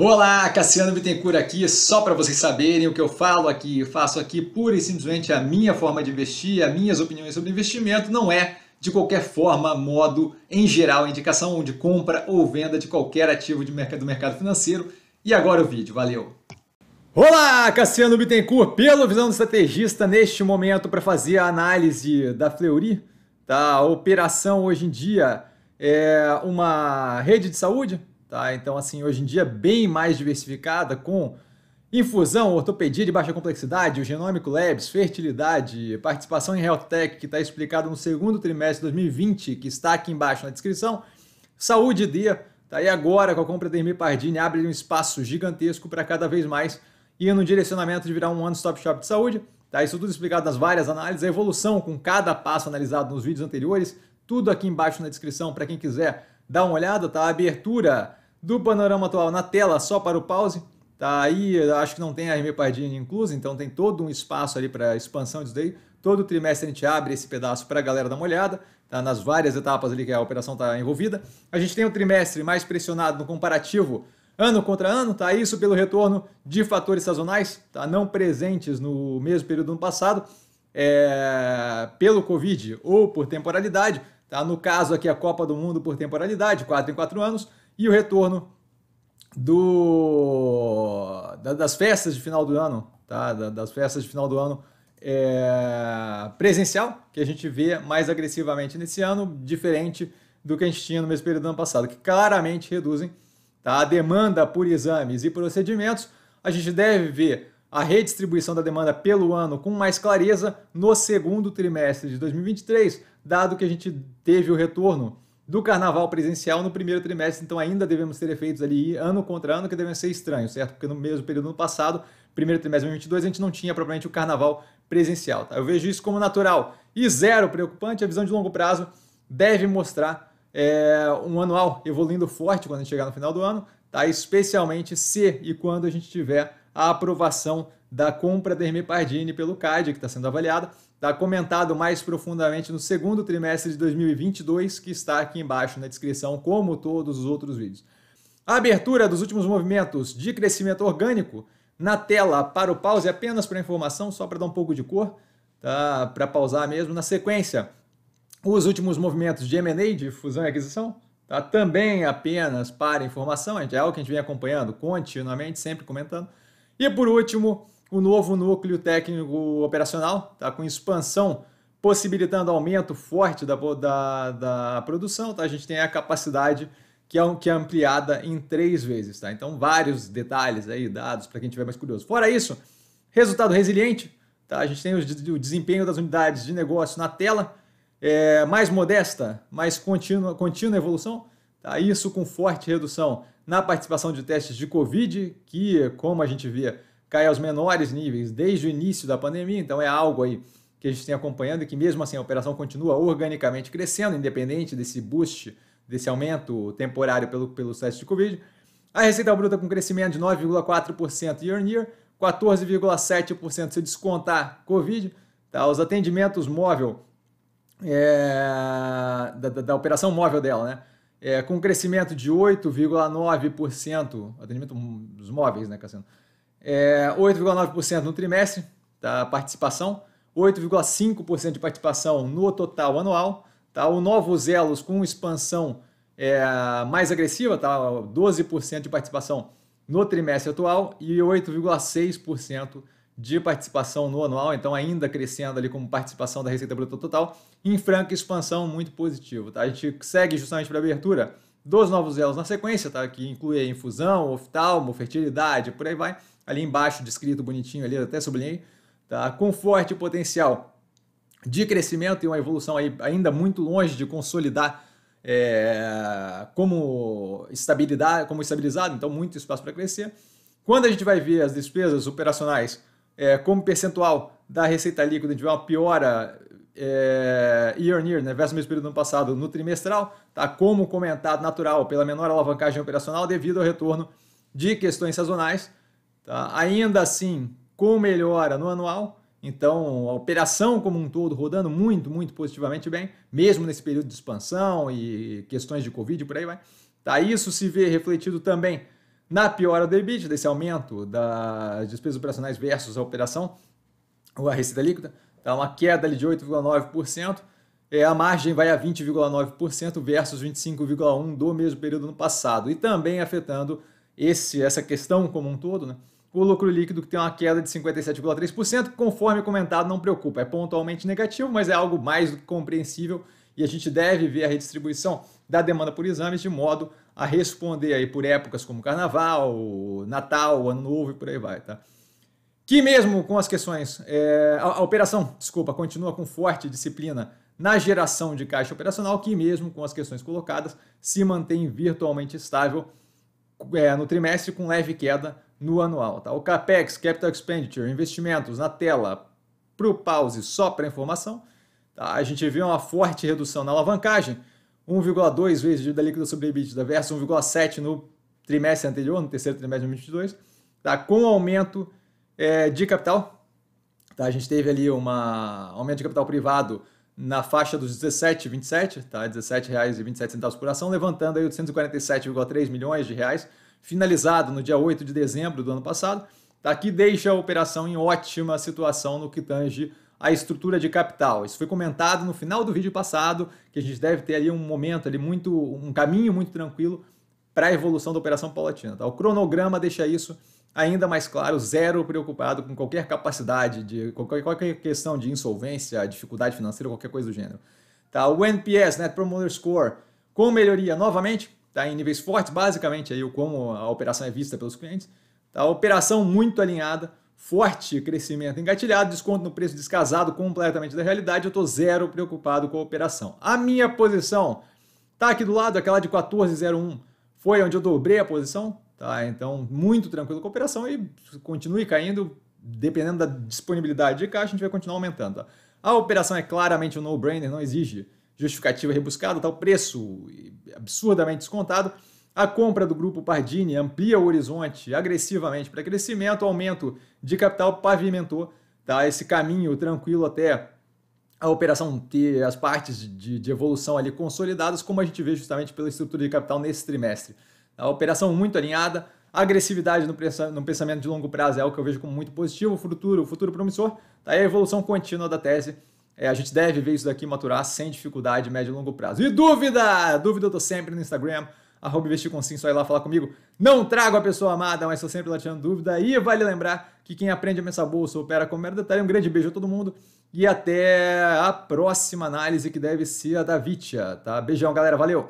Olá, Cassiano Bittencourt aqui, só para vocês saberem o que eu falo aqui, eu faço aqui pura e simplesmente a minha forma de investir, as minhas opiniões sobre investimento, não é de qualquer forma, modo, em geral, indicação de compra ou venda de qualquer ativo de mercado, do mercado financeiro. E agora o vídeo, valeu! Olá, Cassiano Bittencourt, pelo Visão do Estrategista, neste momento para fazer a análise da Fleury, da tá? operação hoje em dia, é uma rede de saúde, Tá? Então, assim, hoje em dia é bem mais diversificada com infusão, ortopedia de baixa complexidade, o Genômico Labs, fertilidade, participação em Health Tech, que está explicado no segundo trimestre de 2020, que está aqui embaixo na descrição, saúde dia, tá agora com a compra da Hermi Pardini, abre um espaço gigantesco para cada vez mais ir no direcionamento de virar um one-stop shop de saúde, tá? Isso tudo explicado nas várias análises, a evolução com cada passo analisado nos vídeos anteriores, tudo aqui embaixo na descrição para quem quiser dar uma olhada, tá? A abertura do panorama atual na tela só para o pause. Tá aí, acho que não tem a Remy Pardini inclusa, então tem todo um espaço ali para expansão disso daí. Todo trimestre a gente abre esse pedaço para a galera dar uma olhada, tá? nas várias etapas ali que a operação está envolvida. A gente tem o um trimestre mais pressionado no comparativo ano contra ano, tá? Isso pelo retorno de fatores sazonais, tá? Não presentes no mesmo período do ano passado, é... pelo Covid ou por temporalidade, tá? No caso aqui a Copa do Mundo por temporalidade, 4 em 4 anos, e o retorno do, das festas de final do ano, tá? das festas de final do ano é, presencial, que a gente vê mais agressivamente nesse ano, diferente do que a gente tinha no mesmo período do ano passado, que claramente reduzem tá? a demanda por exames e procedimentos. A gente deve ver a redistribuição da demanda pelo ano com mais clareza no segundo trimestre de 2023, dado que a gente teve o retorno do carnaval presencial no primeiro trimestre, então ainda devemos ter efeitos ali ano contra ano que devem ser estranhos, certo? Porque no mesmo período do passado, primeiro trimestre de 2022, a gente não tinha propriamente o carnaval presencial, tá? Eu vejo isso como natural e zero preocupante, a visão de longo prazo deve mostrar é, um anual evoluindo forte quando a gente chegar no final do ano, tá? Especialmente se e quando a gente tiver a aprovação da compra da Pardini pelo CAD, que está sendo avaliada, tá comentado mais profundamente no segundo trimestre de 2022, que está aqui embaixo na descrição, como todos os outros vídeos. A abertura dos últimos movimentos de crescimento orgânico na tela para o pause, é apenas para informação, só para dar um pouco de cor, tá? para pausar mesmo. Na sequência, os últimos movimentos de M&A, de fusão e aquisição, tá? também apenas para informação, é algo que a gente vem acompanhando continuamente, sempre comentando. E por último, o novo núcleo técnico operacional, tá? com expansão possibilitando aumento forte da, da, da produção, tá? a gente tem a capacidade que é, um, que é ampliada em três vezes. Tá? Então, vários detalhes aí, dados, para quem tiver mais curioso. Fora isso, resultado resiliente, tá? a gente tem o, o desempenho das unidades de negócio na tela, é, mais modesta, mais contínua, contínua evolução, tá? isso com forte redução na participação de testes de Covid, que, como a gente via, cai aos menores níveis desde o início da pandemia, então é algo aí que a gente tem acompanhando e que mesmo assim a operação continua organicamente crescendo, independente desse boost, desse aumento temporário pelo, pelo teste de Covid. A receita bruta com crescimento de 9,4% year on year, 14,7% se descontar Covid. Tá? Os atendimentos móvel, é, da, da, da, operação móvel dela, né? É, com crescimento de 8,9%, atendimento dos móveis, né, Cassiano? É, 8,9% no trimestre da participação, 8,5% de participação no total anual. Tá? O novo Zelos com expansão é, mais agressiva, tá? 12% de participação no trimestre atual e 8,6% de participação no anual, então ainda crescendo ali como participação da receita bruta total, em franca expansão muito positivo. Tá? A gente segue justamente para a abertura dos novos elos na sequência, tá? que inclui a infusão, oftalmo, fertilidade, por aí vai. Ali embaixo, descrito bonitinho ali, até sublinhei. Tá? Com forte potencial de crescimento e uma evolução aí ainda muito longe de consolidar é, como, estabilidade, como estabilizado, então muito espaço para crescer. Quando a gente vai ver as despesas operacionais é, como percentual da receita líquida, a gente vê uma piora é, year on year, né, versus o mesmo período do ano passado, no trimestral, tá como comentado natural pela menor alavancagem operacional devido ao retorno de questões sazonais. Tá? Ainda assim, com melhora no anual, então a operação como um todo rodando muito, muito positivamente bem, mesmo nesse período de expansão e questões de Covid por aí vai. Tá? Isso se vê refletido também na piora do EBIT, desse aumento das despesas operacionais versus a operação, ou a receita líquida Tá uma queda de 8,9%. É, a margem vai a 20,9% versus 25,1% do mesmo período no passado. E também afetando esse, essa questão como um todo, né? O lucro líquido que tem uma queda de 57,3%, conforme comentado, não preocupa. É pontualmente negativo, mas é algo mais do que compreensível e a gente deve ver a redistribuição da demanda por exames de modo a responder aí por épocas como Carnaval, Natal, Ano Novo e por aí vai, tá? que mesmo com as questões, é, a, a, operação, desculpa, continua com forte disciplina na geração de caixa operacional, que mesmo com as questões colocadas, se mantém virtualmente estável é, no trimestre com leve queda no anual. Tá? O CAPEX, Capital Expenditure, investimentos na tela, para o pause só para informação, tá? a gente vê uma forte redução na alavancagem, 1,2 vezes dívida líquida sobre EBITDA versus 1,7 no trimestre anterior, no terceiro trimestre de 2022, tá? com aumento é, de capital. Tá? A gente teve ali um aumento de capital privado na faixa dos 17,27, tá? R$17,27 por ação, levantando aí 847,3 milhões de reais, finalizado no dia 8 de dezembro do ano passado. Tá? Que deixa a operação em ótima situação no que tange a estrutura de capital. Isso foi comentado no final do vídeo passado, que a gente deve ter ali um momento ali muito um caminho muito tranquilo para a evolução da operação paulatina, tá? O cronograma deixa isso Ainda mais claro, zero preocupado com qualquer capacidade, de qualquer, qualquer questão de insolvência, dificuldade financeira, qualquer coisa do gênero. Tá? O NPS, Net né, Promoter Score, com melhoria novamente, tá? em níveis fortes, basicamente aí como a operação é vista pelos clientes. Tá? Operação muito alinhada, forte crescimento engatilhado, desconto no preço descasado completamente da realidade, eu estou zero preocupado com a operação. A minha posição está aqui do lado, aquela de 14,01, foi onde eu dobrei a posição, Tá? Então, muito tranquilo com a operação e continue caindo, dependendo da disponibilidade de caixa, a gente vai continuar aumentando. Tá? A operação é claramente um no-brainer, não exige justificativa rebuscada, tá? o preço absurdamente descontado. A compra do grupo Pardini amplia o horizonte agressivamente para crescimento, o aumento de capital pavimentou tá? esse caminho tranquilo até a operação ter as partes de, de evolução ali consolidadas, como a gente vê justamente pela estrutura de capital nesse trimestre a operação muito alinhada, agressividade no pensamento de longo prazo é algo que eu vejo como muito positivo, futuro, futuro promissor, tá aí a evolução contínua da tese. É, a gente deve ver isso daqui maturar sem dificuldade, médio e longo prazo. E dúvida? Dúvida eu tô sempre no Instagram, arroba investir com sim, só ir lá falar comigo. Não trago a pessoa amada, mas estou sempre lá tirando dúvida. E vale lembrar que quem aprende a pensar bolsa opera com mero detalhe. Um grande beijo a todo mundo e até a próxima análise que deve ser a da Vitia, tá? Beijão, galera, valeu!